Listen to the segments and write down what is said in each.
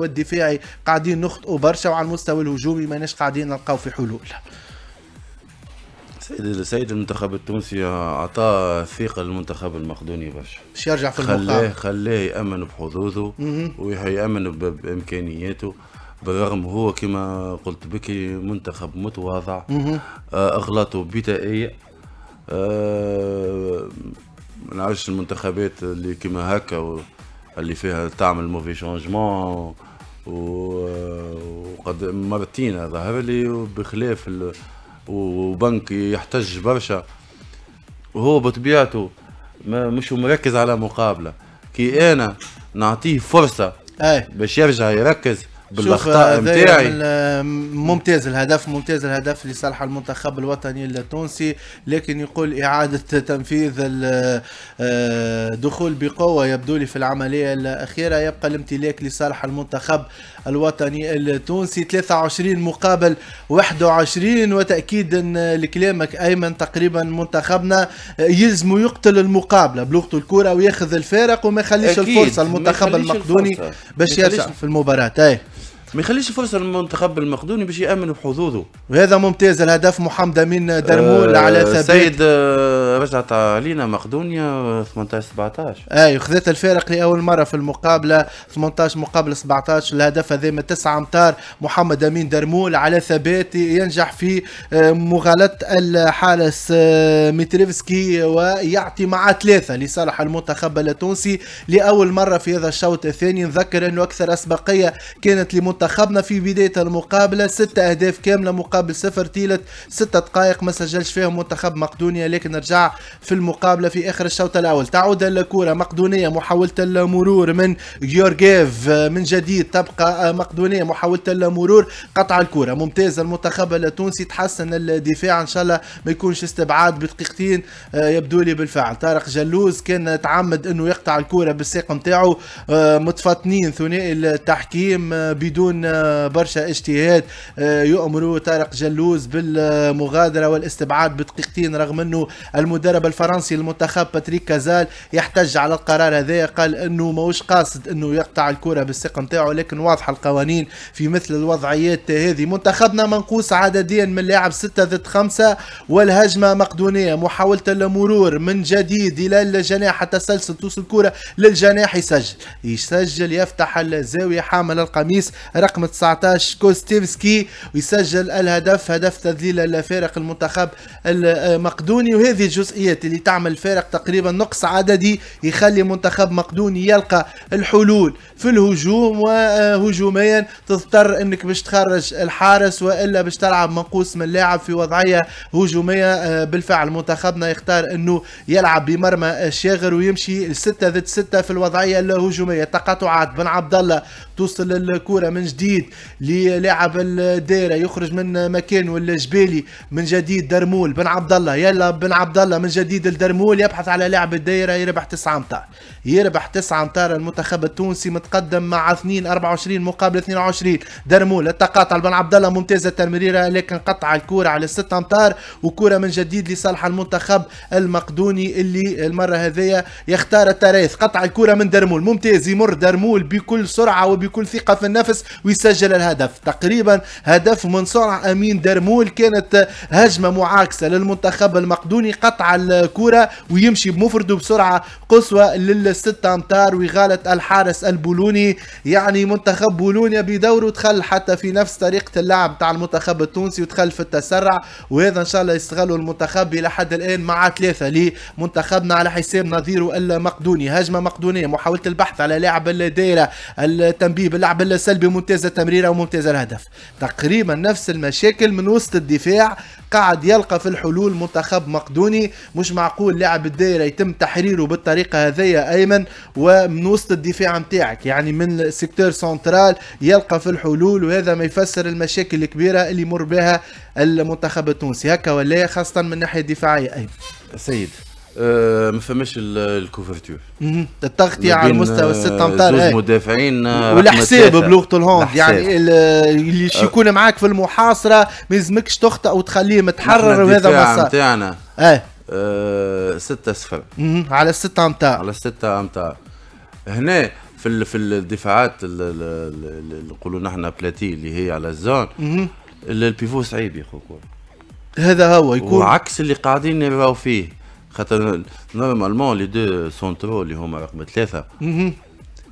والدفاعي قاعدين نخطئوا برشا وعلى المستوى الهجومي ماناش قاعدين نلقاو في حلول سيد سيد المنتخب التونسي اعطى ثقه للمنتخب المقدوني برشا باش يرجع في المقام خلاه خلاه يامن بحظوظه ويامن بامكانياته بالرغم هو كما قلت بك منتخب متواضع آه، اغلاطه بدائيه أه ما نعرفش المنتخبات اللي كما هكا و... اللي فيها تعمل موفي شونجمون وقد مرتين ظهر لي بخلاف وبنك يحتج برشا وهو بطبيعته مش مركز على مقابله كي انا نعطيه فرصه باش يرجع يركز بالاخطاء نتاعي آه، آه، ممتاز الهدف ممتاز الهدف لصالح المنتخب الوطني التونسي لكن يقول اعاده تنفيذ الدخول آه، بقوه يبدو لي في العمليه الاخيره يبقى الامتلاك لصالح المنتخب الوطني التونسي 23 مقابل 21 وتاكيدا لكلامك ايمن تقريبا منتخبنا يلزم يقتل المقابله بلغته الكره وياخذ الفارق وما يخليش الفرصه المنتخب المقدوني باش يرجع في المباراه ايه ما يخليش فرصه للمنتخب المقدوني باش يامن بحظوظه وهذا ممتاز الهدف محمد امين درمول آه على ثبات سيد آه، رجعت علينا مقدونيا 18 17 اي خذت الفارق لاول مره في المقابله 18 مقابل 17 الهدف هذا من 9 امتار محمد امين درمول على ثبات ينجح في آه، مغالطه الحارس آه، ميتريفسكي ويعطي مع ثلاثه لصالح المنتخب التونسي لاول مره في هذا الشوط الثاني نذكر انه اكثر اسبقيه كانت لمنتخبنا في بدايه المقابله ستة اهداف كامله مقابل صفر تيلت ستة دقائق ما سجلش فيهم منتخب مقدونيا لكن رجع في المقابله في اخر الشوط الاول تعود الكره مقدونيه محاوله المرور من جيورجيف آه، من جديد تبقى آه، مقدونيه محاوله المرور قطع الكره ممتاز المنتخب التونسي تحسن الدفاع ان شاء الله ما يكونش استبعاد بدقيقتين آه، يبدو لي بالفعل طارق جلوز كان تعمد انه يقطع الكره بالساق نتاعو متفطنين ثنائي التحكيم بدون برشا اجتهاد يؤمروا طارق جلوز بالمغادره والاستبعاد بدقيقتين رغم انه المدرب الفرنسي المنتخب باتريك كازال يحتج على القرار هذا قال انه ماهوش قاصد انه يقطع الكره بالساق نتاعو لكن واضحه القوانين في مثل الوضعيات هذه منتخبنا منقوص عدديا من لاعب 6 ضد 5 والهجمه مقدونيه محاوله المرور من جديد الى الجناح التسلسل توصل الكره للجناح يسجل يسجل يفتح الزاويه حامل القميص رقم 19 كوستيفسكي ويسجل الهدف هدف تذليل الفارق المنتخب المقدوني وهذه الجزئيات اللي تعمل فارق تقريبا نقص عددي يخلي منتخب مقدوني يلقى الحلول في الهجوم وهجوميا تضطر انك باش تخرج الحارس والا باش تلعب منقوص من لاعب في وضعيه هجوميه آه، بالفعل منتخبنا يختار انه يلعب بمرمى الشاغر ويمشي السته ضد سته في الوضعيه الهجوميه تقاطعات بن عبد الله توصل الكره من جديد للاعب الدائره يخرج من مكان ولا جبالي من جديد درمول بن عبد الله يلا بن عبد الله من جديد الدرمول يبحث على لاعب الدائره يربح 9 امتار يربح 9 امتار المنتخب التونسي متقدم مع 2 24 مقابل 22 درمول التقاطع بن عبد الله ممتازه التمريره لكن قطع الكره على 6 امتار وكره من جديد لصالح المنتخب المقدوني اللي المره هذيا يختار التراث قطع الكره من درمول ممتاز يمر درمول بكل سرعه وب بكل ثقه في النفس ويسجل الهدف تقريبا هدف من صنع امين درمول كانت هجمه معاكسه للمنتخب المقدوني قطع الكره ويمشي بمفرده بسرعه قصوى للستة امتار وغالت الحارس البولوني يعني منتخب بولونيا بدوره دخل حتى في نفس طريقه اللعب تاع المنتخب التونسي ودخل في التسرع وهذا ان شاء الله يستغلوا المنتخب الى حد الان مع ثلاثه لمنتخبنا على حساب نظيره المقدوني هجمه مقدونيه محاوله البحث على لاعب الدائره التم به باللعب السلبي ممتازه تمريره وممتازه الهدف تقريبا نفس المشاكل من وسط الدفاع قاعد يلقى في الحلول منتخب مقدوني مش معقول لاعب الدائره يتم تحريره بالطريقه هذيا ايمن ومن وسط الدفاع نتاعك يعني من السيكتور سنترال يلقى في الحلول وهذا ما يفسر المشاكل الكبيره اللي يمر بها المنتخب التونسي هكا ولا إيه؟ خاصه من الناحيه الدفاعيه ايمن سيد آه، ما فماش الكوفرتور التغطية على مستوى آه، الستة امتار زوج مدافعين آه، والحساب بلغة الهوند يعني اللي يكون معاك في المحاصرة ما يلزمكش تخطئ وتخليه متحرر وهذا ما صار نتاعنا ايه ستة صفر على الستة امتار على الستة امتار هنا في في الدفاعات اللي نقولوا نحن بلاتي اللي هي على الزون البيفو صعيب يا خو هذا هو يكون وعكس اللي قاعدين يراو فيه خاطر نورمالمون لي دو سونترو اللي هما رقم ثلاثه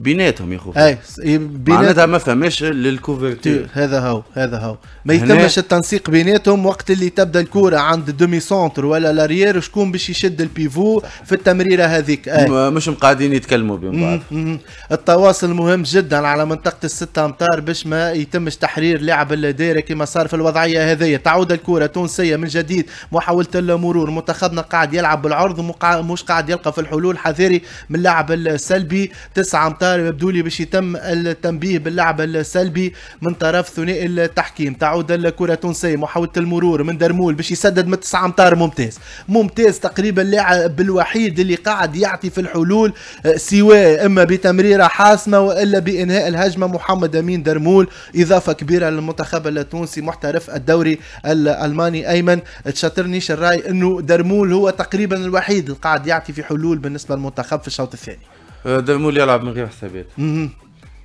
بيناتهم يا خويا إيه، معناتها ما فماش للكوفرتير هذا هو هذا هو ما يتمش التنسيق بيناتهم وقت اللي تبدا الكوره عند الدومي سونتر ولا لاريير شكون باش يشد البيفو في التمريره هذيك مش مقعدين يتكلموا بين بعض التواصل مهم جدا على منطقه الستة امتار باش ما يتمش تحرير لاعب الدائره كما صار في الوضعيه هذه تعود الكوره تونسيه من جديد محاوله المرور منتخبنا قاعد يلعب بالعرض ومش قاعد يلقى في الحلول حذري من اللاعب السلبي تسعة قطر يبدو لي باش يتم التنبيه باللعب السلبي من طرف ثنائي التحكيم تعود الكره التونسيه محاوله المرور من درمول باش يسدد من تسعه امتار ممتاز ممتاز تقريبا اللاعب الوحيد اللي قاعد يعطي في الحلول آه، سواء اما بتمريره حاسمه والا بانهاء الهجمه محمد امين درمول اضافه كبيره للمنتخب التونسي محترف الدوري الالماني ايمن تشاطرنيش الراي انه درمول هو تقريبا الوحيد اللي قاعد يعطي في حلول بالنسبه للمنتخب في الشوط الثاني درمول يلعب من غير حسابات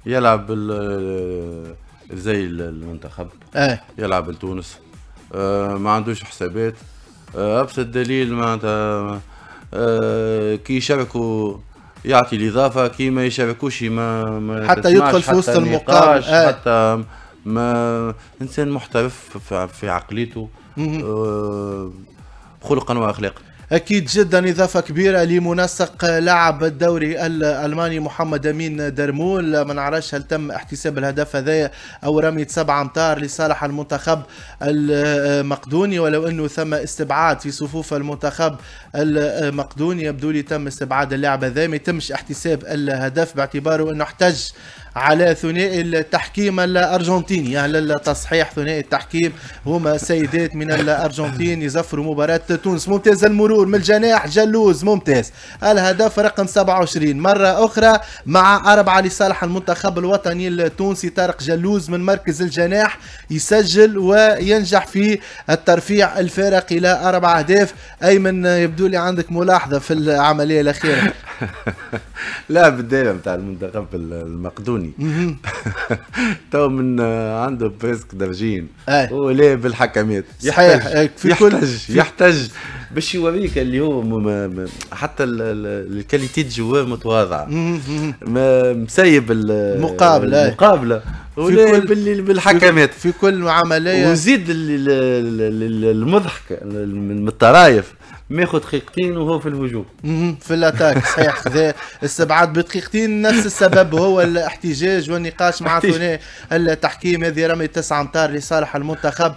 يلعب آه، زي المنتخب إيه. يلعب لتونس آه، ما عندوش حسابات آه، ابسط دليل معناتها كي يشاركوا يعطي الاضافه كي ما يشاركوش ما, ما حتى يدخل في وسط المقابل آه. إيه. حتى ما انسان محترف في عقليته خلقا واخلاقا أكيد جدا إضافة كبيرة لمنسق لاعب الدوري الألماني محمد أمين درمول ما نعرفش هل تم احتساب الهدف هذايا أو رمية سبعة أمتار لصالح المنتخب المقدوني ولو أنه ثم استبعاد في صفوف المنتخب المقدوني يبدو لي تم استبعاد اللاعب هذا ما يتمش احتساب الهدف باعتباره أنه احتج على ثنائي التحكيم الارجنتيني على يعني التصحيح ثنائي التحكيم هما سيدات من الارجنتين يزفروا مباراه تونس ممتاز المرور من الجناح جلوز ممتاز الهدف رقم 27 مره اخرى مع اربعه لصالح المنتخب الوطني التونسي طارق جلوز من مركز الجناح يسجل وينجح في الترفيع الفارق الى اربع اهداف ايمن يبدو لي عندك ملاحظه في العمليه الاخيره لا بالداله نتاع المنتخب المقدوني يعاوني تو من عنده بريسك درجين هو إيه. لا بالحكمات صحيح إيه، في يحتج يحتج باش يوريك اللي هو حتى الكاليتي الجوار متواضعه مسيب المقابله إيه. المقابله في كل بالحكمات في كل عمليه وزيد المضحك من الطرايف ماخذ دقيقتين وهو في الهجوم في الاتاك صحيح استبعاد بدقيقتين نفس السبب هو الاحتجاج والنقاش مع ثنائي التحكيم هذه رمي تسعة امتار لصالح المنتخب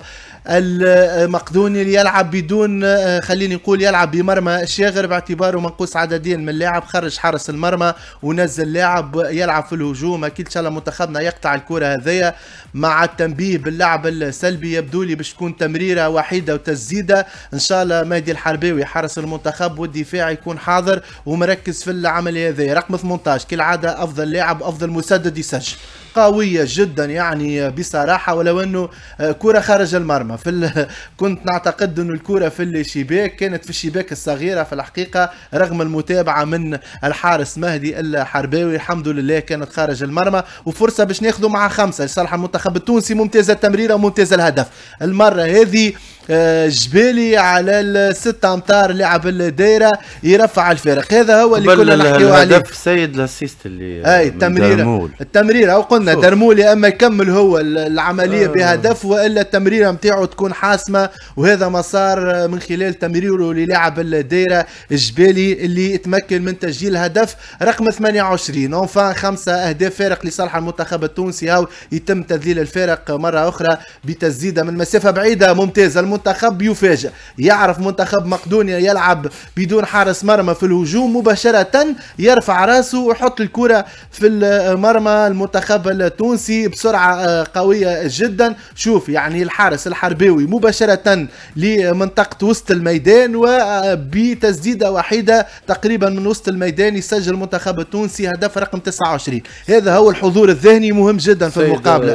المقدوني اللي يلعب بدون آه، خليني نقول يلعب بمرمى شاغر باعتباره منقوص عدديا من اللاعب خرج حارس المرمى ونزل لاعب يلعب في الهجوم اكيد ان شاء الله منتخبنا يقطع الكره هذيا مع التنبيه باللعب السلبي يبدو لي باش تكون تمريره وحيده وتسديده ان شاء الله مهدي الحرباوي حارس المنتخب والدفاع يكون حاضر ومركز في العمليه هذيا رقم 18 كالعاده افضل لاعب افضل مسدد يسجل قوية جدا يعني بصراحة ولو انه كرة خارج المرمى في ال... كنت نعتقد انه الكرة في الشباك كانت في الشباك الصغيرة في الحقيقة رغم المتابعة من الحارس مهدي الحرباوي الحمد لله كانت خارج المرمى وفرصة باش ناخذوا مع خمسة لصالح المنتخب التونسي ممتازة التمريرة وممتازة الهدف المرة هذه آه، جبالي على الستة امتار لعب الدايره يرفع الفارق هذا هو اللي كنا نحكيو عليه الهدف سيد لاسيست اللي اي آه، التمريره التمريره قلنا درمولي اما يكمل هو العمليه آه. بهدف والا التمريره نتاعو تكون حاسمه وهذا ما صار من خلال تمريره للاعب الدائره الجبالي اللي تمكن من تسجيل هدف رقم 28 اونفان خمسه اهداف فارق لصالح المنتخب التونسي هاو يتم تذليل الفارق مره اخرى بتسديده من مسافه بعيده ممتازه المنتخب يفاجئ يعرف منتخب مقدونيا يلعب بدون حارس مرمى في الهجوم مباشره يرفع راسه ويحط الكره في المرمى المنتخب التونسي بسرعه آه، قويه جدا شوف يعني الحارس الحرباوي مباشره لمنطقه وسط الميدان وبتسديده آه، وحيده تقريبا من وسط الميدان يسجل المنتخب التونسي هدف رقم 29 هذا هو الحضور الذهني مهم جدا في المقابله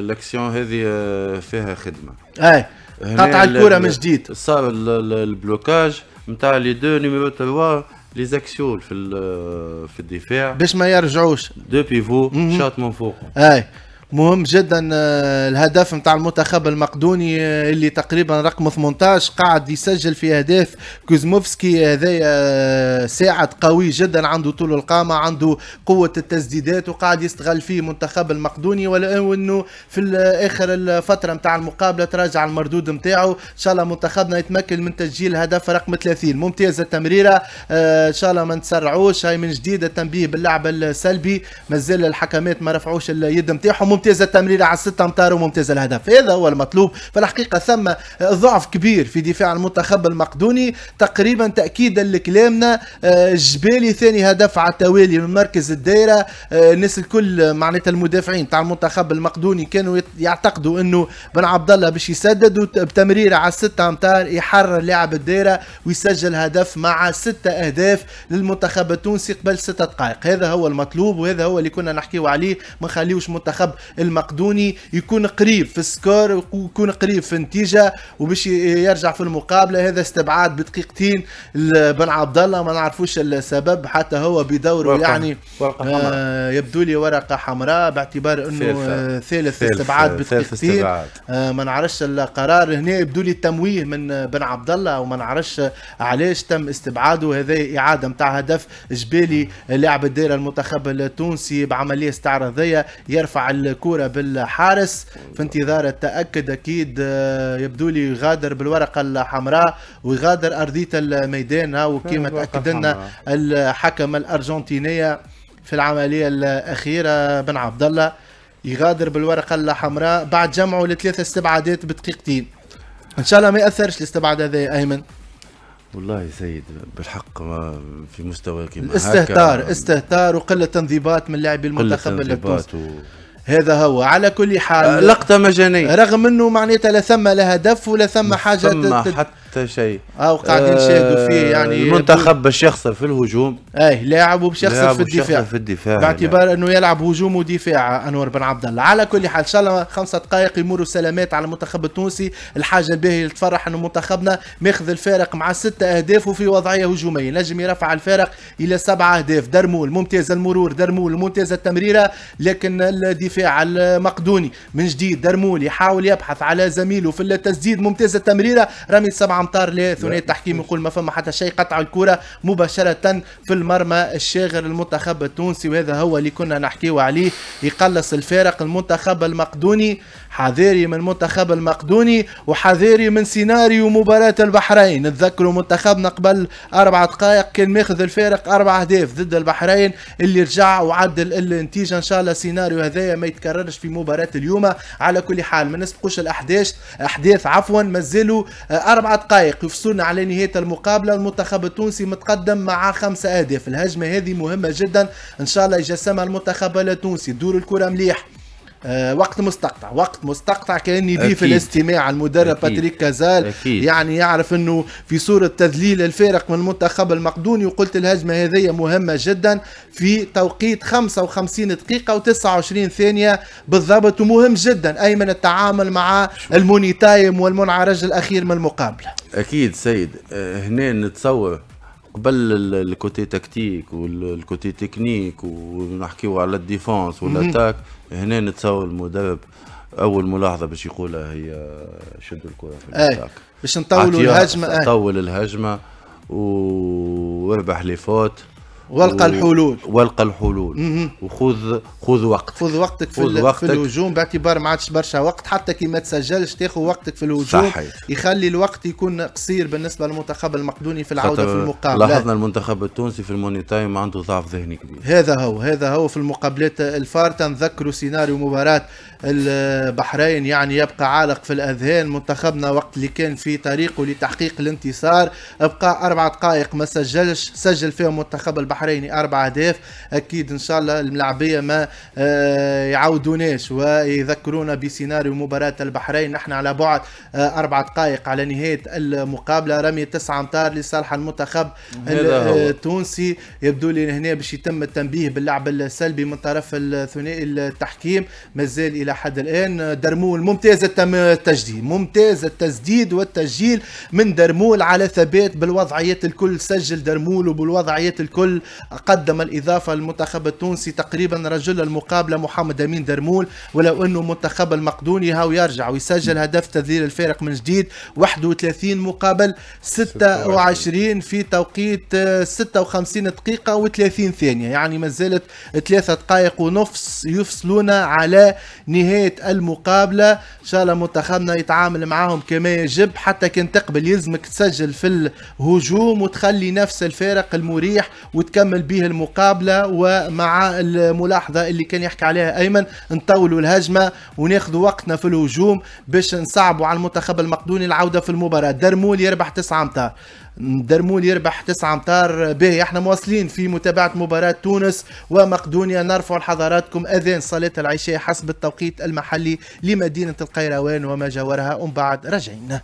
الاكسيون هذه آه، فيها خدمه اي قطع الكره من جديد صار البلوكاج نتاع لي دو نيميرو 3 لي زاكسيون في في الدفاع باش ما يرجعوش دو بيفو شاط من فوق اي مهم جدا آه، الهدف نتاع المنتخب المقدوني آه، اللي تقريبا رقم 18 قاعد يسجل في اهداف كوزموفسكي هذايا آه، ساعد قوي جدا عنده طول القامه عنده قوه التسديدات وقاعد يستغل فيه منتخب المقدوني ولو انه في اخر الفتره نتاع المقابله تراجع المردود نتاعو ان شاء الله منتخبنا يتمكن من تسجيل هدف رقم 30 ممتازه التمريره ان شاء الله ما نتسرعوش هاي من جديد التنبيه باللعب السلبي مازال الحكمات ما رفعوش اليد نتاعهم ممتازه التمريره على السته امتار وممتازه الهدف هذا هو المطلوب فالحقيقه ثم ضعف كبير في دفاع المنتخب المقدوني تقريبا تاكيدا لكلامنا آه، جبالي ثاني هدف على التوالي من مركز الدائره آه، الناس الكل معناتها المدافعين تاع المنتخب المقدوني كانوا يعتقدوا انه بن عبد الله باش يسدد بتمريره على السته امتار يحرر لاعب الدائره ويسجل هدف مع سته اهداف للمنتخب التونسي قبل سته دقائق هذا هو المطلوب وهذا هو اللي كنا نحكيو عليه ما نخليوش منتخب المقدوني يكون قريب في السكور ويكون قريب في النتيجه وباش يرجع في المقابله هذا استبعاد بدقيقتين لبن عبد الله ما نعرفوش السبب حتى هو بدوره ورقة. يعني ورقة آه، حمراء. آه يبدو لي ورقه حمراء باعتبار انه آه ثالث استبعاد بدقيقتين آه ما نعرفش القرار هنا يبدو لي التمويه من بن عبد الله وما نعرفش علاش تم استبعاده هذا اعاده نتاع هدف جبالي لاعب الدائره المنتخب التونسي بعمليه استعراضيه يرفع الكرة بالحارس في انتظار التأكد أكيد آه، يبدو لي يغادر بالورقة الحمراء ويغادر أرضية الميدان وكما تأكد لنا الحكم الأرجنتينية في العملية الأخيرة بن عبد الله يغادر بالورقة الحمراء بعد جمعه لثلاثة استبعادات بدقيقتين ان شاء الله ما ياثرش الاستبعاد هذا يا ايمن والله يا سيد بالحق ما في مستوى كيما استهتار استهتار وقله انضباط من لاعبي المنتخب التونسي و... هذا هو على كل حال لقطه مجانيه رغم انه معناتها لا ثم لها هدف ولا ثم حاجه حتى شيء او قاعدين نشاهدوا آه، فيه يعني المنتخب باش يخسر في الهجوم ايه لاعب وباش يخسر في الدفاع في الدفاع باعتبار يعني. انه يلعب هجوم ودفاع انور بن عبد الله على كل حال ان شاء الله خمسه دقائق يمروا سلامات على المنتخب التونسي الحاجه الباهيه تفرح انه منتخبنا ماخذ الفارق مع ستة اهداف وفي وضعيه هجوميه نجم يرفع الفارق الى سبعة اهداف درمول ممتاز المرور درمول ممتاز التمريره لكن الدفاع المقدوني من جديد درمول يحاول يبحث على زميله في التسديد ممتاز التمريره رمي سبعة عنتار لا ثنائي التحكيم يقول ما فما حتى شيء قطع الكره مباشره في المرمى الشاغر المنتخب التونسي وهذا هو اللي كنا نحكيو عليه يقلص الفارق المنتخب المقدوني حذاري من المنتخب المقدوني وحذاري من سيناريو مباراة البحرين نتذكروا منتخبنا قبل أربع دقائق كان ماخذ الفارق أربع أهداف ضد البحرين اللي رجع وعدل النتيجة إن شاء الله سيناريو هذايا ما يتكررش في مباراة اليوم على كل حال ما نسبقوش الأحداث أحداث عفوا مازالوا آه، أربع دقائق دقائق يفصلنا على نهاية المقابلة المنتخب التونسي متقدم مع خمسة أهداف الهجمة هذه مهمة جدا إن شاء الله يجسمها المنتخب التونسي دور الكرة مليح آه، وقت مستقطع وقت مستقطع كان يضيف الاستماع المدرب باتريك كازال أكيد. يعني يعرف انه في صورة تذليل الفارق من المنتخب المقدوني وقلت الهجمة هذه مهمة جدا في توقيت 55 دقيقة و29 ثانية بالضبط ومهم جدا ايمن التعامل مع المونيتايم والمنعرج الاخير من المقابلة اكيد سيد آه، هنا نتصور قبل الكوتي تكتيك والكوتي تكنيك ونحكيو على الديفونس والاتاك هنا نتصور المدرب اول ملاحظه باش يقولها هي شد الكره في إيه، الاتاك باش نطولوا الهجمه إيه. طول الهجمه وربح لي فوت والقى الحلول والقى الحلول وخذ خذ وقت خذ وقتك في, خذ وقتك. في الهجوم باعتبار ما عادش برشا وقت حتى كي ما تسجلش تاخذ وقتك في الهجوم صحيح. يخلي الوقت يكون قصير بالنسبه للمنتخب المقدوني في العوده في المقابله لاحظنا المنتخب التونسي في الموني تايم عنده ضعف ذهني كبير هذا هو هذا هو في المقابلات الفار تنذكروا سيناريو مباراه البحرين يعني يبقى عالق في الأذهان منتخبنا وقت اللي كان في طريقه لتحقيق الانتصار بقى أربع دقائق ما سجلش سجل فيهم منتخب البحريني أربع أهداف أكيد إن شاء الله الملعبية ما آه، يعودوناش ويذكرونا بسيناريو مباراة البحرين نحن على بعد آه، أربع دقائق على نهاية المقابلة رمي تسعة أمتار لصالح المنتخب آه، التونسي يبدو لي هنا باش يتم التنبيه باللعب السلبي من طرف الثنائي التحكيم مازال الى حد الان درمول ممتاز التجديد ممتاز التسديد والتسجيل من درمول على ثبات بالوضعيات الكل سجل درمول وبالوضعيات الكل قدم الاضافه للمنتخب التونسي تقريبا رجل المقابله محمد امين درمول ولو انه المنتخب المقدوني هاو يرجع ويسجل هدف تذليل الفارق من جديد 31 مقابل 26 في توقيت 56 آه، دقيقه و30 ثانيه يعني ما زالت ثلاثه دقائق ونص يفصلون على نهايه المقابله ان شاء الله منتخبنا يتعامل معاهم كما يجب حتى كان تقبل يلزمك تسجل في الهجوم وتخلي نفس الفارق المريح وتكمل به المقابله ومع الملاحظه اللي كان يحكي عليها ايمن نطولوا الهجمه وناخذوا وقتنا في الهجوم باش نصعبوا على المنتخب المقدوني العوده في المباراه درمول يربح 9 امتار درمول يربح تسعة امتار باهي احنا مواصلين في متابعة مباراة تونس ومقدونيا نرفع لحضراتكم اذان صلاة العشاء حسب التوقيت المحلي لمدينة القيروان وما جاورها ومن بعد راجعين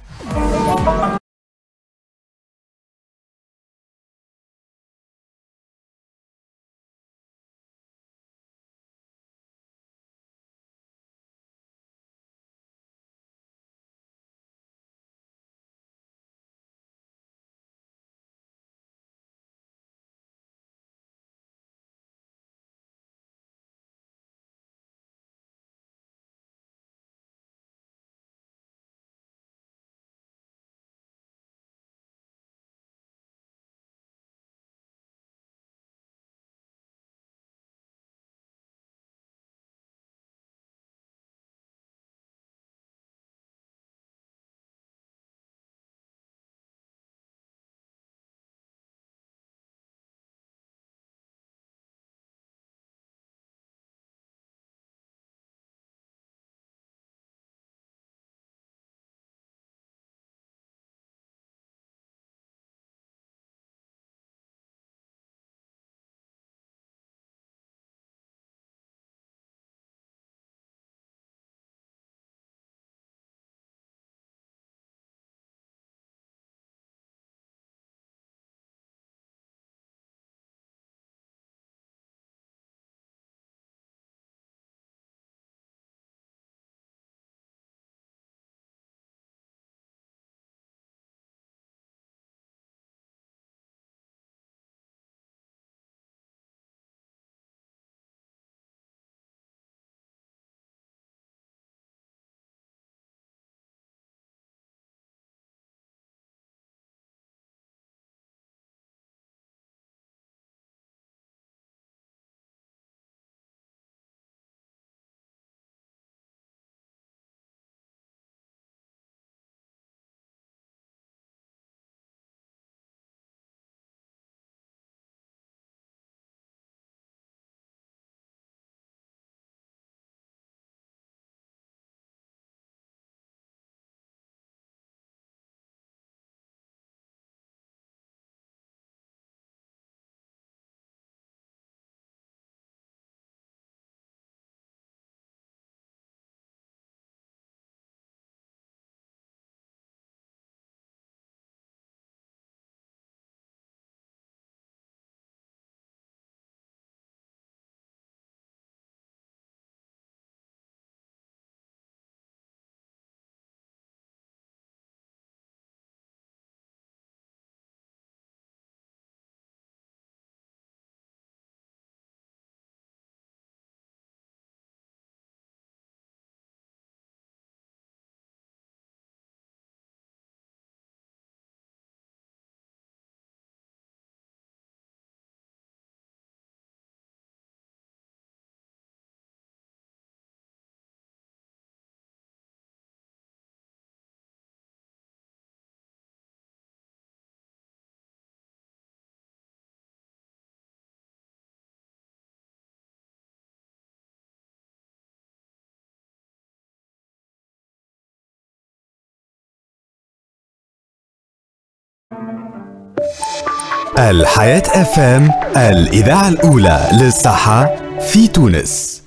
الحياة اف ام الإذاعة الأولى للصحة في تونس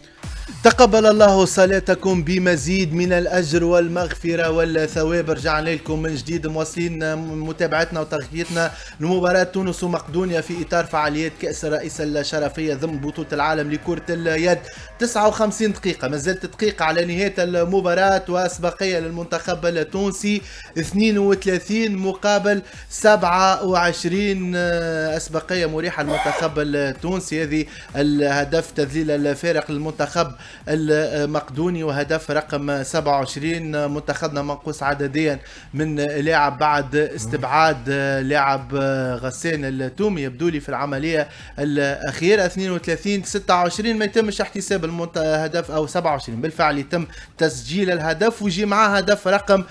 تقبل الله صلاتكم بمزيد من الاجر والمغفره والثواب رجعنا لكم من جديد مواصلين متابعتنا وتغطيتنا لمباراه تونس ومقدونيا في اطار فعاليات كاس الرئيس الشرفيه ضمن بطوله العالم لكره اليد 59 دقيقه ما زالت دقيقه على نهايه المباراه واسبقيه للمنتخب التونسي 32 مقابل 27 اسبقيه مريحه للمنتخب التونسي هذه الهدف تذليل الفارق للمنتخب المقدوني وهدف رقم 27 منتخبنا منقوص عدديا من لاعب بعد استبعاد لاعب غسان التومي يبدو لي في العمليه الاخيره 32 26 ما يتمش احتساب الهدف او 27 بالفعل يتم تسجيل الهدف ويجي معاه هدف رقم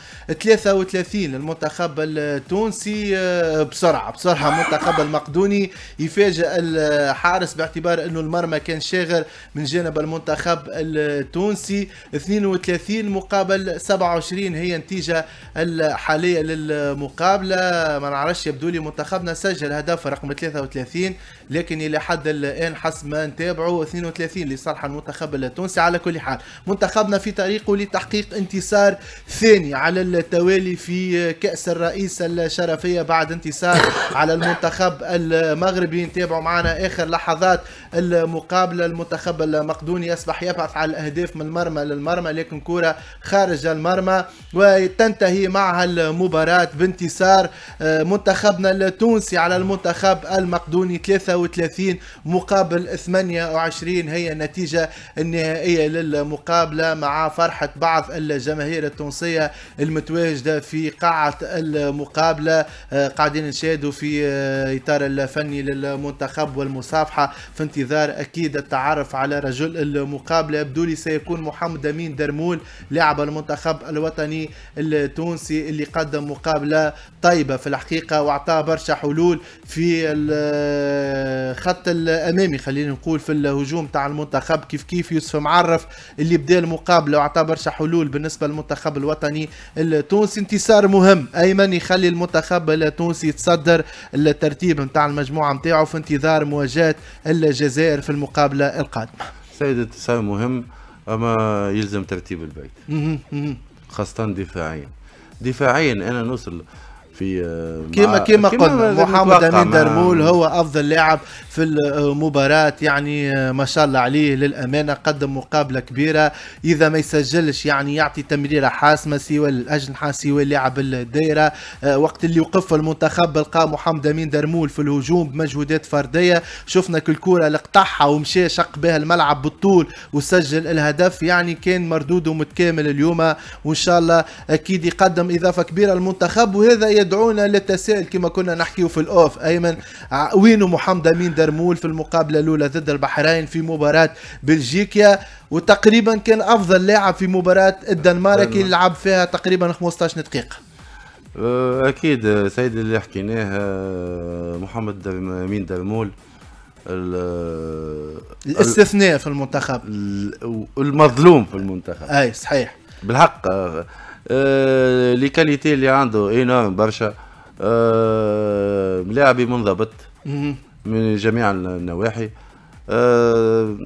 33 للمنتخب التونسي آه، بسرعه بسرعه المنتخب المقدوني يفاجئ الحارس باعتبار انه المرمى كان شاغر من جانب المنتخب التونسي 32 مقابل 27 هي النتيجة الحالية للمقابلة ما نعرفش يبدو لي منتخبنا سجل هدف رقم 33 لكن إلى حد الآن حسب ما نتابعه 32 لصالح المنتخب التونسي على كل حال منتخبنا في طريقه لتحقيق انتصار ثاني على التوالي في كأس الرئيس الشرفية بعد انتصار على المنتخب المغربي نتابعوا معنا آخر لحظات المقابلة المنتخب المقدوني يصبح يبحث تبعث على الاهداف من المرمى للمرمى لكن كره خارج المرمى وتنتهي معها المباراه بانتصار آه، منتخبنا التونسي على المنتخب المقدوني 33 مقابل 28 هي النتيجه النهائيه للمقابله مع فرحه بعض الجماهير التونسيه المتواجده في قاعه المقابله آه، قاعدين نشاهدوا في آه، اطار الفني للمنتخب والمصافحه في انتظار اكيد التعرف على رجل المقابله العام يبدو لي سيكون محمد امين درمول لاعب المنتخب الوطني التونسي اللي قدم مقابله طيبه في الحقيقه واعطاه برشا حلول في الخط الامامي خلينا نقول في الهجوم تاع المنتخب كيف كيف يوسف معرف اللي بدا المقابله واعطاه برشا حلول بالنسبه للمنتخب الوطني التونسي انتصار مهم ايمن يخلي المنتخب التونسي يتصدر الترتيب نتاع المجموعه نتاعو في انتظار مواجهه الجزائر في المقابله القادمه سيد التسعي مهم اما يلزم ترتيب البيت خاصه دفاعيا دفاعيا انا نوصل في آه، كيما كيما قلنا محمد امين درمول هو افضل لاعب في المباراه يعني آه، ما شاء الله عليه للامانه قدم مقابله كبيره اذا ما يسجلش يعني يعطي تمريره حاسمه سواء الاجنحه سواء لاعب الدائره آه، وقت اللي وقف المنتخب لقى محمد امين درمول في الهجوم بمجهودات فرديه شفنا كل كوره اللي قطعها ومشى شق بها الملعب بالطول وسجل الهدف يعني كان مردوده متكامل اليوم وان شاء الله اكيد يقدم اضافه كبيره للمنتخب وهذا يدعونا للتساؤل كما كنا نحكيه في الاوف ايمن وينو محمد امين درمول في المقابله الاولى ضد البحرين في مباراه بلجيكا وتقريبا كان افضل لاعب في مباراه الدنمارك اللي لعب فيها تقريبا 15 دقيقه أه، اكيد أه، سيد اللي حكيناه أه، محمد امين درمول الاستثناء في المنتخب المظلوم في المنتخب اي صحيح بالحق آه، لي كاليتي اللي عنده اينورم برشا آه، ملاعبي منضبط من جميع النواحي آه،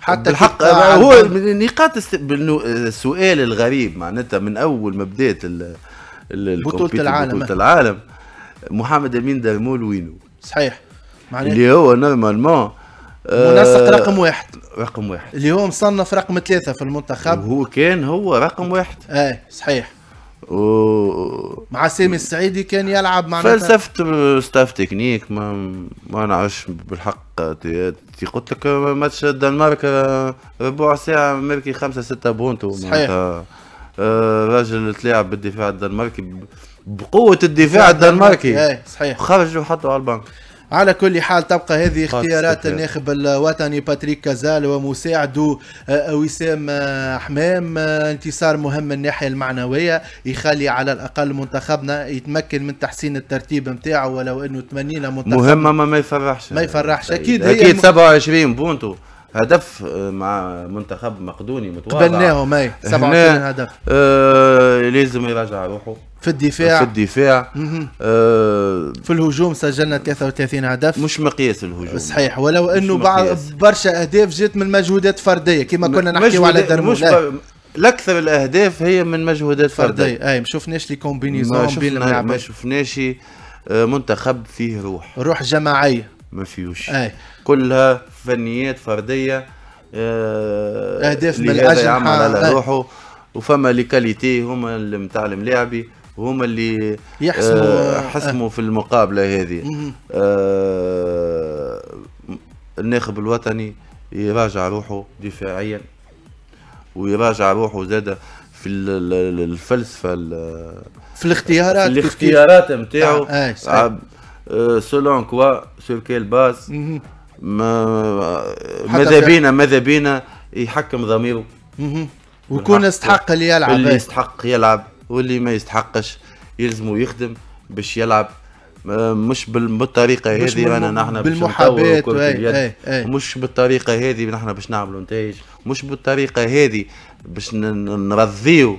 حتى الحق هو من نقاط السؤال الغريب معناتها من اول ما بدات بطولة العالم بطولة العالم محمد امين درمول وينو صحيح معناتها اللي هو نورمالمون منسق آه، رقم واحد رقم واحد اليوم صنف رقم ثلاثة في المنتخب هو كان هو رقم واحد ايه صحيح و... مع سامي السعيدي كان يلعب مع فلسفة ستاف تكنيك ما ما نعرفش بالحق تي قلت لك ماتش الدنمارك آه، ربع ساعة ميركي خمسة ستة بونتو صحيح آه، راجل تلاعب بالدفاع الدنماركي بقوة الدفاع الدنماركي ايه صحيح خرج وحطوا على البنك على كل حال تبقى هذه اختيارات الناخب الوطني باتريك كازال ومساعده آه، وسام آه، حمام آه، انتصار مهم من الناحيه المعنويه يخلي على الاقل منتخبنا يتمكن من تحسين الترتيب نتاعه ولو انه 80 منتخب مهمه ما ما يفرحش ما يفرحش اكيد اكيد 27 بونتو هدف آه، مع منتخب مقدوني متواضع تبناهم اي 27 هدف آه لازم يراجع روحه في الدفاع في الدفاع آه في الهجوم سجلنا 33 هدف مش مقياس الهجوم صحيح ولو انه بعض برشا اهداف جات من مجهودات فرديه كما كنا نحكيو على الدرمول الاكثر الاهداف هي من مجهودات فرديه فردي. اي ما شفناش لي كومبينيزون ما شفناش آه، منتخب فيه روح روح جماعيه ما فيهوش أي. كلها فنيات فرديه آه، اهداف من اجل يعمل على روحه وفما لي كاليتي هما اللي نتاع الملاعبي هما اللي يحسموا آه حسموا آه. في المقابله هذه آه الناخب الوطني يراجع روحه دفاعيا ويراجع روحه زاده في الفلسفه في الاختيارات في الاختيارات نتاعو آه، سولون كوا سور كيل باز ماذا بينا ماذا بينا يحكم ضميره ويكون يستحق اللي يلعب اللي يستحق يلعب واللي ما يستحقش يلزمه يخدم باش يلعب مش بالطريقه هذه رانا نحن بالمحاباه مش بالطريقه هذه نحن باش نعملوا نتائج مش بالطريقه هذه باش نرضيو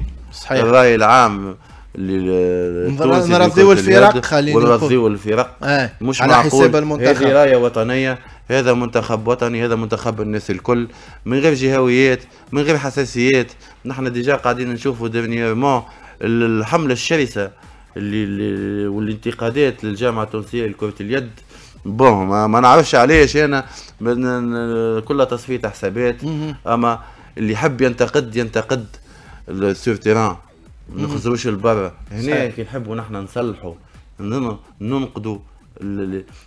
الراي العام نرضيو الفرق خلينا نرضيو الفرق آه. مش على معقول حساب المنتخب هذه رايه وطنيه هذا منتخب وطني هذا منتخب الناس الكل من غير جهويات من غير حساسيات نحن ديجا قاعدين نشوفوا ديرنييرمون الحمله الشرسه اللي, اللي والانتقادات للجامعه التونسيه لكره اليد بون ما, ما نعرفش علاش انا كلها تصفيه حسابات اما اللي يحب ينتقد ينتقد السور تيران ما نخزروش البر هنا كي نحبوا نحن نصلحوا ننقدوا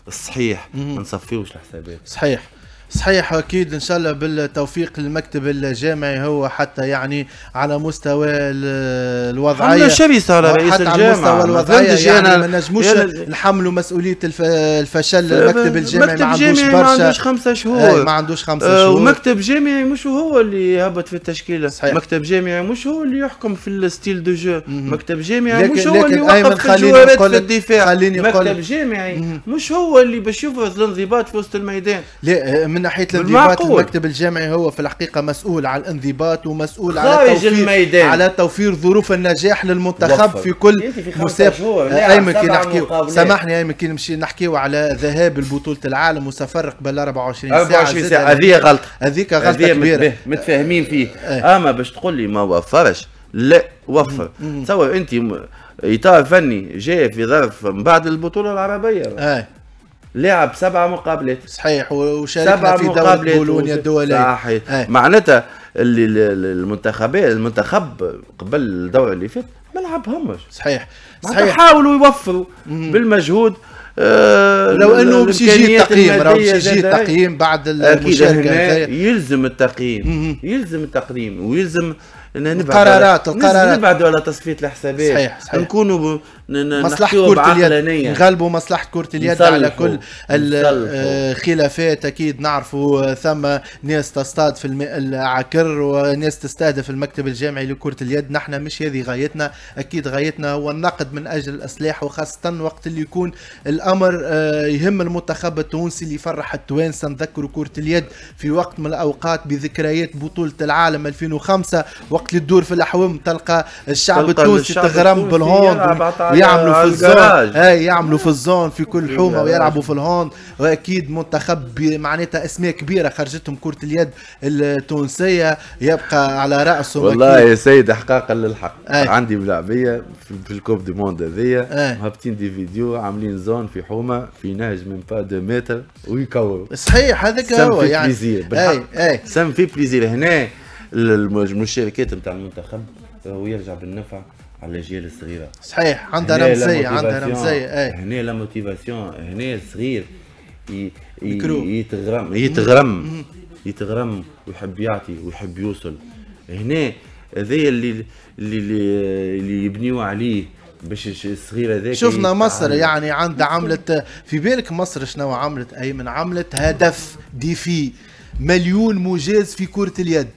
الصحيح ما نصفيوش الحسابات صحيح صحيح اكيد ان شاء الله بالتوفيق للمكتب الجامعي هو حتى يعني على مستوى الوضعيه حمله شرسه على رئيس حتى على مستوى الوضعيه يعني ما نجموش نحملوا مسؤوليه الفشل المكتب الجامعي ما عندوش برشا ما عندوش خمسه شهور ما عندوش خمسه أه، شهور ومكتب جامعي مش هو اللي هبط في التشكيله صحيح. مكتب جامعي مش هو اللي يحكم في الستيل دو جو مكتب جامعي مش هو اللي يوقف في الجوارات في الدفاع مكتب جامعي مش هو اللي باش يفرض الانضباط في وسط الميدان لا من ناحيه الانضباط المكتب الجامعي هو في الحقيقه مسؤول على الانضباط ومسؤول على توفير الميدان على توفير ظروف النجاح للمنتخب في كل مسابقه ايمن كي نحكي سامحني ايمن كي نمشي نحكيو على ذهاب لبطوله العالم وسفر قبل 24 ساعه 24 ساعه هذه غلطه هذيك غلطه كبيره متفاهمين فيه اما إيه. آه، باش تقول لي ما وفرش لا وفر تصور انت اطار فني جاي في ظرف من بعد البطوله العربيه إيه. لعب سبع مقابلات صحيح وشاركنا في دوري بولونيا الدولي صحيح معناتها اللي المنتخبات المنتخب قبل الدوري اللي فات ما لعبهمش صحيح صحيح حاولوا يوفروا بالمجهود آه لو انه باش يجي التقييم راهو باش يجي التقييم بعد المشاركه يلزم التقييم يلزم التقييم ويلزم القرارات القرارات نبعدوا على تصفيه الحسابات صحيح صحيح نكونوا ب... مصلحه كره اليد نغلبوا مصلحه كره اليد على كل الخلافات آه، اكيد نعرفوا آه، ثم ناس تصطاد في الماء العكر وناس تستهدف المكتب الجامعي لكره اليد نحن مش هذه غايتنا اكيد غايتنا هو النقد من اجل الاصلاح وخاصه وقت اللي يكون الامر آه، يهم المنتخب التونسي اللي يفرح التوانسه نذكروا كره اليد في وقت من الاوقات بذكريات بطوله العالم 2005 وقت وقت اللي تدور في الاحوام تلقى الشعب التونسي تغرم بالهوند ويعملوا في الزون اي يعملوا في الزون في كل حومه ويلعبوا في الهوند واكيد منتخب معناتها اسماء كبيره خرجتهم كره اليد التونسيه يبقى على راسه والله يا سيد حقاقا للحق أي. عندي ملاعبيه في الكوب دي موند هذيا هابطين دي فيديو عاملين زون في حومه في نهج من با دو متر ويكوروا صحيح هذاك هو يعني بليزير بالحق سام في بليزير هنا المشاركات نتاع المنتخب ويرجع بالنفع على الاجيال الصغيره صحيح عندها رمزيه عندها رمزيه إيه. هنا لا موتيفاسيون هنا الصغير يتغرم يتغرم يتغرم ويحب يعطي ويحب يوصل هنا هذايا اللي اللي اللي يبنيو عليه باش الصغير هذاك شفنا مصر يعني عندها عملت في بالك مصر شنو عملت ايمن عملت هدف ديفي مليون مجاز في كره اليد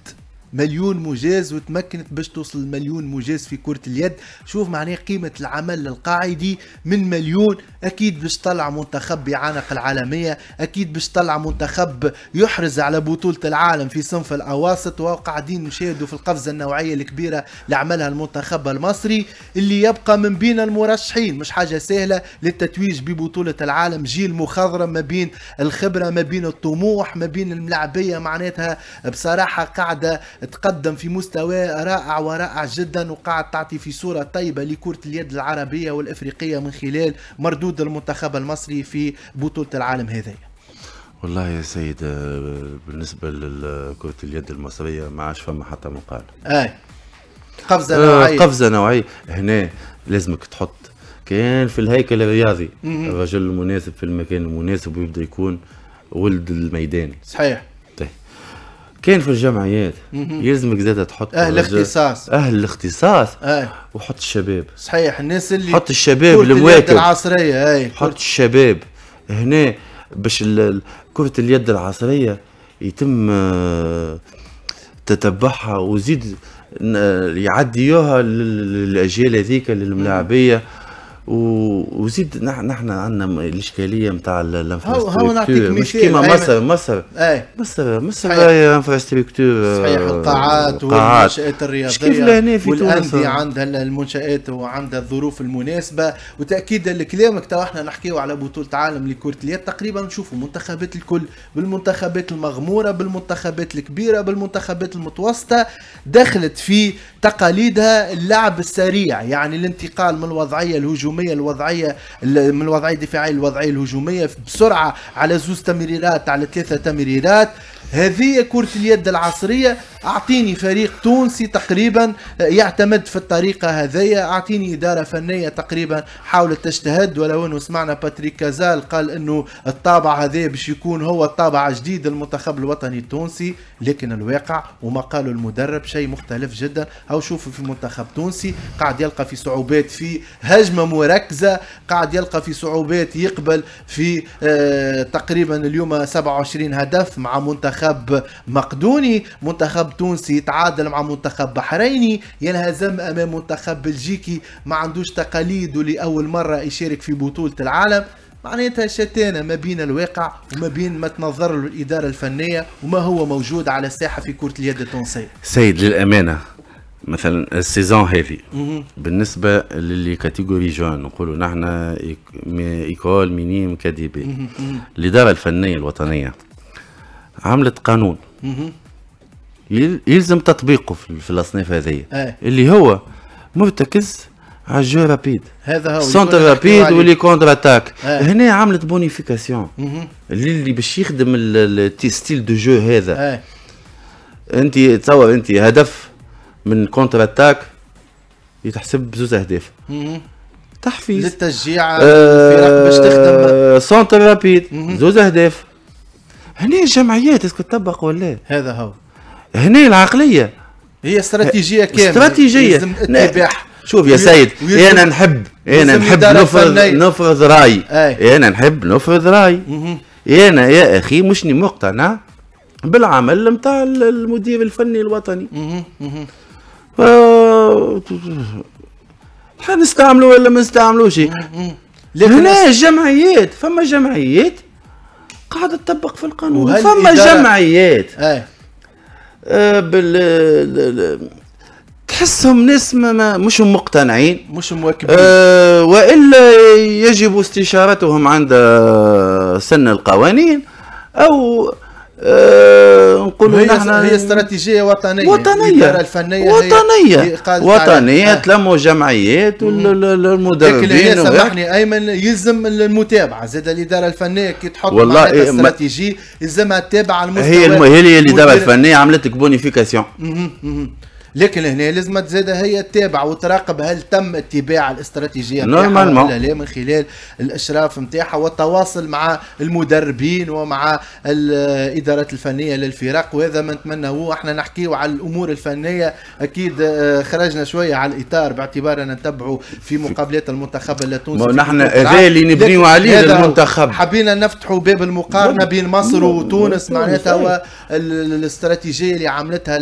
مليون مجاز وتمكنت باش توصل لمليون مجاز في كرة اليد شوف معناه قيمة العمل القاعدي من مليون أكيد باش طلع منتخب يعانق العالمية أكيد باش طلع منتخب يحرز على بطولة العالم في صنف الأواسط وقاعدين نشاهدوا في القفزة النوعية الكبيرة اللي عملها المنتخب المصري اللي يبقى من بين المرشحين مش حاجة سهلة للتتويج ببطولة العالم جيل مخضرم ما بين الخبرة ما بين الطموح ما بين الملعبية معناتها بصراحة قاعدة تقدم في مستوى رائع ورائع جدا وقاعد تعطي في صورة طيبة لكرة اليد العربية والإفريقية من خلال مردود المنتخب المصري في بطولة العالم هذه والله يا سيد آه، بالنسبه لكره اليد المصريه ما عادش فما حتى مقال اي قفزه آه نوعيه قفزه نوعيه هنا لازمك تحط كان في الهيكل الرياضي الرجل المناسب في المكان المناسب ويبدا يكون ولد الميدان صحيح كان في الجمعيات يلزمك زاد تحط اهل الاختصاص اهل الاختصاص أي. وحط الشباب صحيح الناس اللي حط الشباب المواكب العصريه اي حط الشباب هنا باش كرة اليد العصريه يتم آه، تتبعها وزيد يعديوها للاجيال هذيك للملاعبيه وزيد نحن نحن عندنا الاشكاليه نتاع الانفراستركتور مش كيما مصر مصر مصر مصر هي انفراستركتور صحيح آه، القاعات والمنشات الرياضيه والانديه عندها المنشات وعندها الظروف المناسبه وتاكيدا لكلامك تو احنا نحكيو على بطوله عالم لكره اليد تقريبا نشوفوا منتخبات الكل بالمنتخبات المغموره بالمنتخبات الكبيره بالمنتخبات المتوسطه دخلت في تقاليدها اللعب السريع يعني الانتقال من الوضعيه الهجوميه الهجوميه الوضعيه من الوضعيه الدفاعيه للوضعيه الهجوميه بسرعه على زوز تمريرات على ثلاثه تمريرات هذه كره اليد العصريه اعطيني فريق تونسي تقريبا يعتمد في الطريقه هذيا اعطيني اداره فنيه تقريبا حاولت تجتهد ولو انه سمعنا باتريك كازال قال انه الطابع هذا باش يكون هو الطابع الجديد للمنتخب الوطني التونسي لكن الواقع وما قاله المدرب شيء مختلف جدا او شوفوا في منتخب تونسي قاعد يلقى في صعوبات في هجمه مركزه قاعد يلقى في صعوبات يقبل في آه، تقريبا اليوم 27 هدف مع منتخب مقدوني منتخب تونسي يتعادل مع منتخب بحريني ينهزم امام منتخب بلجيكي ما عندوش تقاليد ولاول مره يشارك في بطوله العالم معناتها شتانه ما بين الواقع وما بين ما تنظر له الاداره الفنيه وما هو موجود على الساحه في كره اليد التونسيه. سيد للامانه مثلا السيزون هذه بالنسبه للي كاتيجوري جون نقولوا نحن ايكول مينيم كاديبي الاداره الفنيه الوطنيه عملت قانون يلزم تطبيقه في الاصناف هذه آه. اللي هو مرتكز على الجو رابيد هذا هو سونتر رابيد ولي كونتر اتاك هنا عملت بونيفيكاسيون اللي اللي باش يخدم ستيل دو جو هذا آه. انت تصور انت هدف من كونتر اتاك يتحسب بزوز اهداف تحفيز للتشجيع آه باش تخدم سونتر رابيد زوز اهداف هنا الجمعيات اسكو تطبق ولا هذا هو هنا العقليه هي استراتيجيه كامله استراتيجيه اتباعها شوف يا سيد انا نحب انا نحب نفرض نفرض راي انا نحب نفرض راي انا يا اخي مشني مقتنع بالعمل نتاع المدير الفني الوطني ف... نستعملوا ولا ما نستعملوش هنا الجمعيات فما جمعيات قاعده تطبق في القانون فما جمعيات آه، بال تحسهم ناس ما مش مقتنعين مش مواكبين آه والا يجب استشارتهم عند سن القوانين او أه نقولوا نحن هي استراتيجيه وطنيه وطنيه الفنيه وطنيه هي وطنيه آه. تلموا جمعيات والمدربين لكن سامحني ايمن يلزم المتابعه زاد الاداره الفنيه كي تحط والله إيه، استراتيجيه يلزمها تتابع على المستوى هي هي الاداره الفنيه عملت بونيفيكاسيون لكن هنا لازم تزيد هي تتابع وتراقب هل تم اتباع الاستراتيجيه نورمالمون ولا لا من خلال الاشراف نتاعها والتواصل مع المدربين ومع الادارات الفنيه للفرق وهذا ما نتمناه احنا نحكيو على الامور الفنيه اكيد آه، خرجنا شويه على الاطار باعتبار ان نتبعوا في مقابلات المنتخب التونسي نحن هذا اللي نبنيو عليه المنتخب حبينا نفتحوا باب المقارنه بين مصر وتونس معناتها الاستراتيجيه اللي عملتها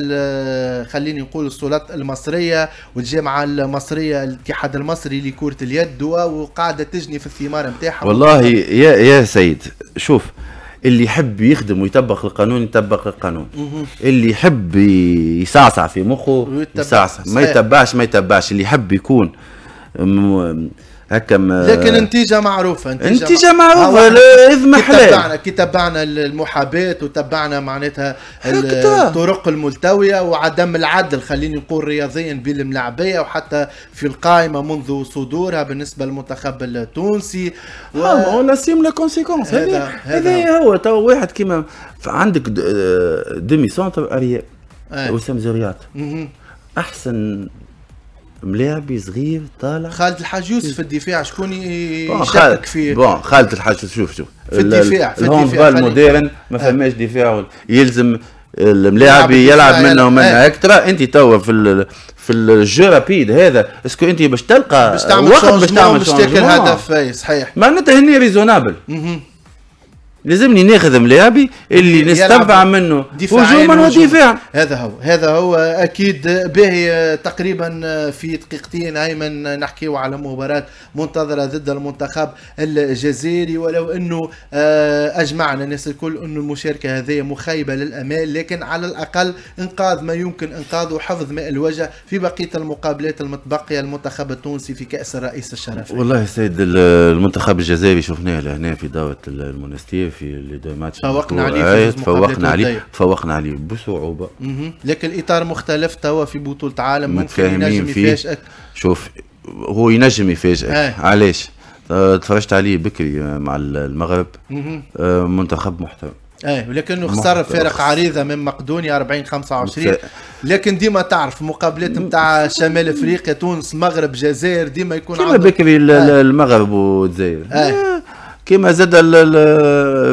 خليني نقول السلطات المصريه والجامعه المصريه الاتحاد المصري لكره اليد وقاعده تجني في الثمار نتاعها والله يا يا سيد شوف اللي يحب يخدم ويطبق القانون يطبق القانون اللي يحب يصعصع في مخه يصعصع ما يتبعش ما يتبعش اللي يحب يكون هكا لكن النتيجه معروفه النتيجه معروفه آه، اذ ما تبعنا كي تبعنا المحابات وتبعنا معناتها الطرق الملتويه وعدم العدل خليني نقول رياضيا الملاعبية وحتى في القائمه منذ صدورها بالنسبه للمنتخب التونسي و... اون اسيم لا كونسيكونس آه، هذا هو تو واحد كيما عندك دومي سونتر اريال وسام زريات احسن ملاعبي صغير طالع خالد الحاج يوسف في الدفاع شكون آه، يشكك فيه بون خالد الحاج شوف شوف في الدفاع في الدفاع ما آه. فماش دفاع يلزم الملاعب يلعب منه ومنها آه. اكثر انت توا في في الجو رابيد هذا اسكو انت باش تلقى باش تعمل وقت باش تعمل باش تاكل هدف صحيح معناتها هنا ريزونابل لازمني ناخذ ملاعبي اللي نستنفع منه هجوما ودفاعا هذا هو هذا هو اكيد باهي تقريبا آه، في دقيقتين ايمن آه، نحكيو على مباراه منتظره ضد المنتخب الجزائري ولو انه آه، اجمعنا الناس الكل انه المشاركه هذه مخيبه للامال لكن على الاقل انقاذ ما يمكن انقاذه وحفظ ماء الوجه في بقيه المقابلات المتبقيه المنتخب التونسي في كاس الرئيس الشرفي والله سيد المنتخب الجزائري شفناه لهنا في دوره المنستير في لي دو ماتش تفوقنا عليه آيه تفوقنا عليه تفوقنا عليه بصعوبه لكن الاطار مختلف توا في بطوله عالم ممكن ينجم يفاجئك شوف هو ينجم يفاجئك آه. علاش آه، تفرجت عليه بكري آه، مع المغرب منتخب محترم ايه ولكنه خسر فرق عريضه من مقدونيا 40 25 لكن ديما تعرف مقابلات نتاع شمال افريقيا تونس مغرب جزائر ديما يكون كيما بكري المغرب والجزائر كما زاد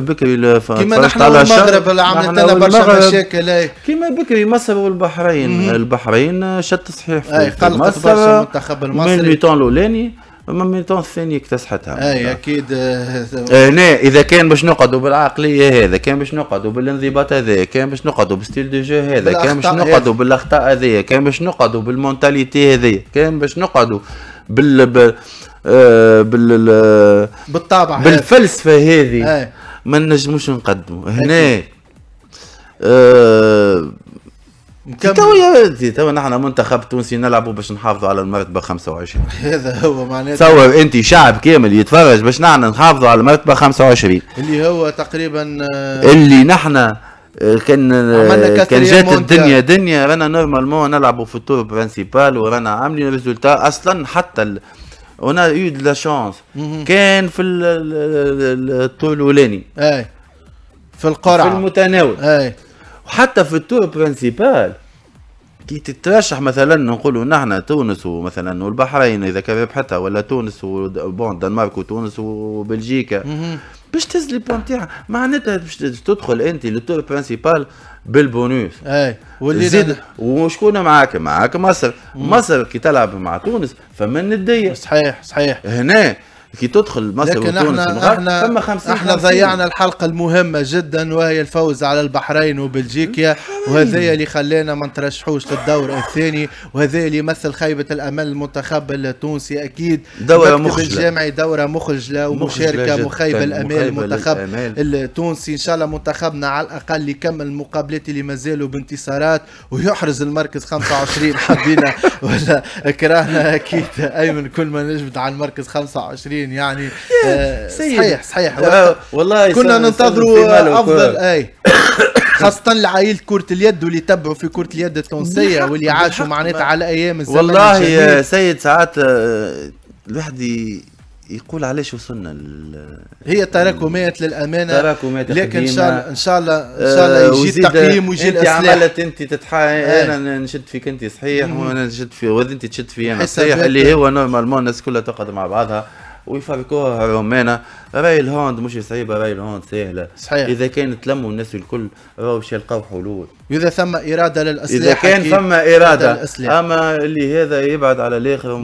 بكري كما نحن المغرب عملت لنا برشا مشاكل كما بكري مصر والبحرين البحرين شد صحيح في أي قلقت برشا المنتخب المصري من ميتون الاولاني اما ميتون الثاني اكتسحتها اي اكيد آه، آه، آه، هنا اذا كان باش نقعدوا بالعقليه هذا كان باش نقعدوا بالانضباط هذا كان باش نقعدوا بستيل دو جو هذا كان باش نقعدوا بالاخطاء هذه كان باش نقعدوا بالمونتاليتي هذه كان باش نقعدوا بال آه، بال بالطابع إيه. بالفلسفه هذه إيه. ما نجموش نقدموا هنا تو آه، تو نحن منتخب تونسي نلعبوا باش نحافظوا على المرتبه 25 هذا هو معناتها تصور انت شعب كامل يتفرج باش نحن نحافظوا على المرتبه 25 اللي هو تقريبا آه، اللي نحن كان كان جات الدنيا دنيا رانا نورمالمون نلعبوا في التور برانسيبال ورانا عاملين ريزولتا اصلا حتى اون اي دو لا شونس كان في التور الاولاني اي في القرعه في المتناول اي وحتى في التور برينسيبال كي تترشح مثلا نقولوا نحن تونس ومثلا والبحرين اذا كان ربحتها ولا تونس وبون دنمارك وتونس وبلجيكا باش تهز لي بوان تاعها معناتها باش تدخل انت للتور برانسيبال بالبونوس اي واللي زيد وشكون معاك معاك مصر مم. مصر كي تلعب مع تونس فمن الدية صحيح صحيح هنا كي تدخل مصر لكن احنا احنا 50 احنا ضيعنا الحلقه المهمه جدا وهي الفوز على البحرين وبلجيكيا وهذا اللي خلانا ما نترشحوش للدور الثاني وهذا اللي يمثل خيبه الامل المنتخب التونسي اكيد دوره مخجله الجامعي دوره مخجله ومشاركه مخيبه الامال المنتخب التونسي ان شاء الله منتخبنا على الاقل يكمل المقابلات اللي مازالوا بانتصارات ويحرز المركز 25 حبينا ولا كرهنا اكيد ايمن كل ما نجبد على المركز 25 الحين يعني آه، صحيح صحيح آه، والله كنا ننتظروا افضل اي خاصة لعائلة كرة اليد واللي تبعوا في كرة اليد التونسية واللي عاشوا معناتها على ايام الزمن والله يا سيد ساعات آه، الواحد يقول علاش وصلنا هي تراكمات للامانه تراكمات لكن ان شاء الله ان شاء الله ان شاء الله يجي التقييم ويجي انت عملت انت تتحا إيه. انا نشد فيك انت صحيح وانا نشد في وانت تشد في انا صحيح اللي هو نورمالمون الناس كلها تقعد مع بعضها ويفركوها رومانه راي الهوند مش صعيبه راي الهوند سهله صحيح اذا كان تلموا الناس الكل راهو باش يلقاو حلول اذا ثم اراده للاسلحه اذا كان ثم اراده اما اللي هذا يبعد على الاخر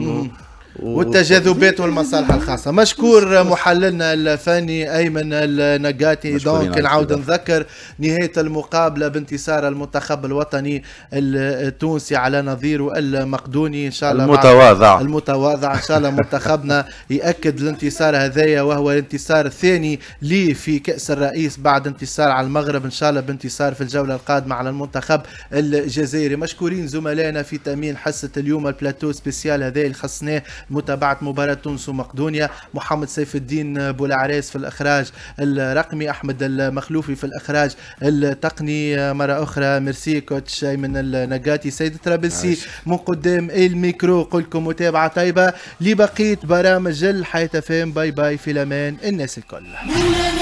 والتجاذبات والمصالح الخاصه مشكور محللنا الفني ايمن النقاتي دونك نعاود نذكر نهايه المقابله بانتصار المنتخب الوطني التونسي على نظيره المقدوني ان شاء الله المتواضع المتواضع ان شاء الله منتخبنا ياكد الانتصار هذايا وهو الانتصار الثاني لي في كاس الرئيس بعد انتصار على المغرب ان شاء الله بانتصار في الجوله القادمه على المنتخب الجزائري مشكورين زملائنا في تامين حصه اليوم البلاتو سبيسيال هذا اللي خصناه متابعة مباراة تونس ومقدونيا محمد سيف الدين بولعريس في الإخراج الرقمي أحمد المخلوفي في الإخراج التقني مرة أخرى ميرسي كوتش من النقاتي سيد ترابلسي من قدام الميكرو قلكم متابعة طيبة لبقية برامج الحياة فين باي باي في الأمان الناس الكل